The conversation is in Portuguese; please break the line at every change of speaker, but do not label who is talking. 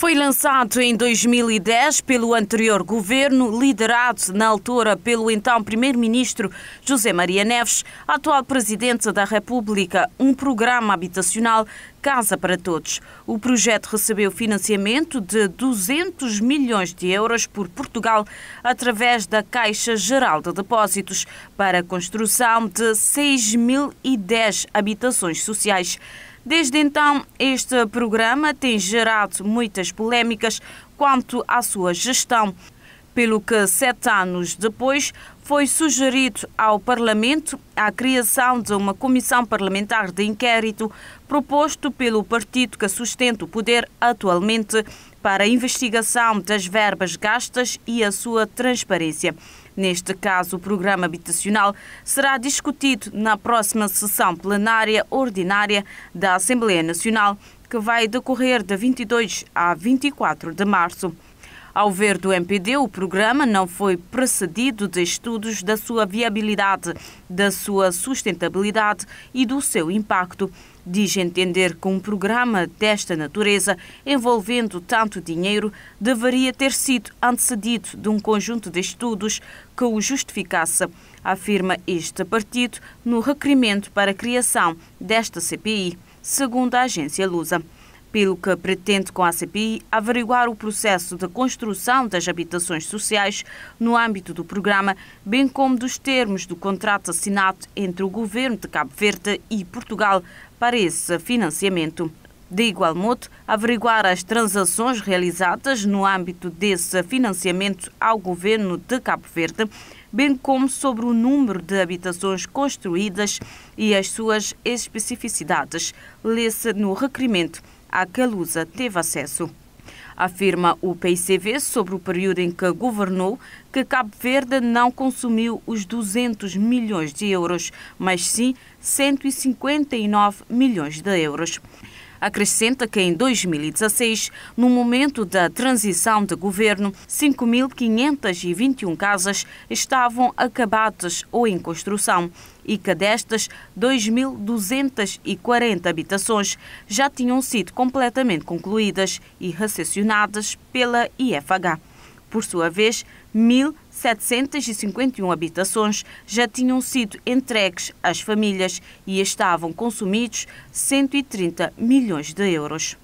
Foi lançado em 2010 pelo anterior governo, liderado na altura pelo então primeiro-ministro José Maria Neves, atual presidente da República, um programa habitacional Casa para Todos. O projeto recebeu financiamento de 200 milhões de euros por Portugal através da Caixa Geral de Depósitos para a construção de 6.010 habitações sociais. Desde então, este programa tem gerado muitas polémicas quanto à sua gestão pelo que sete anos depois foi sugerido ao Parlamento a criação de uma comissão parlamentar de inquérito proposto pelo partido que sustenta o poder atualmente para a investigação das verbas gastas e a sua transparência. Neste caso, o programa habitacional será discutido na próxima sessão plenária ordinária da Assembleia Nacional, que vai decorrer de 22 a 24 de março. Ao ver do MPD, o programa não foi precedido de estudos da sua viabilidade, da sua sustentabilidade e do seu impacto. Diz entender que um programa desta natureza, envolvendo tanto dinheiro, deveria ter sido antecedido de um conjunto de estudos que o justificasse, afirma este partido no requerimento para a criação desta CPI, segundo a agência Lusa pelo que pretende com a ACPI averiguar o processo da construção das habitações sociais no âmbito do programa, bem como dos termos do contrato assinado entre o governo de Cabo Verde e Portugal para esse financiamento. De igual modo, averiguar as transações realizadas no âmbito desse financiamento ao governo de Cabo Verde, bem como sobre o número de habitações construídas e as suas especificidades, lê-se no requerimento a Calusa teve acesso. Afirma o PICV sobre o período em que governou que Cabo Verde não consumiu os 200 milhões de euros, mas sim 159 milhões de euros. Acrescenta que em 2016, no momento da transição de governo, 5.521 casas estavam acabadas ou em construção, e que destas 2.240 habitações já tinham sido completamente concluídas e recepcionadas pela IFH. Por sua vez, 1.751 habitações já tinham sido entregues às famílias e estavam consumidos 130 milhões de euros.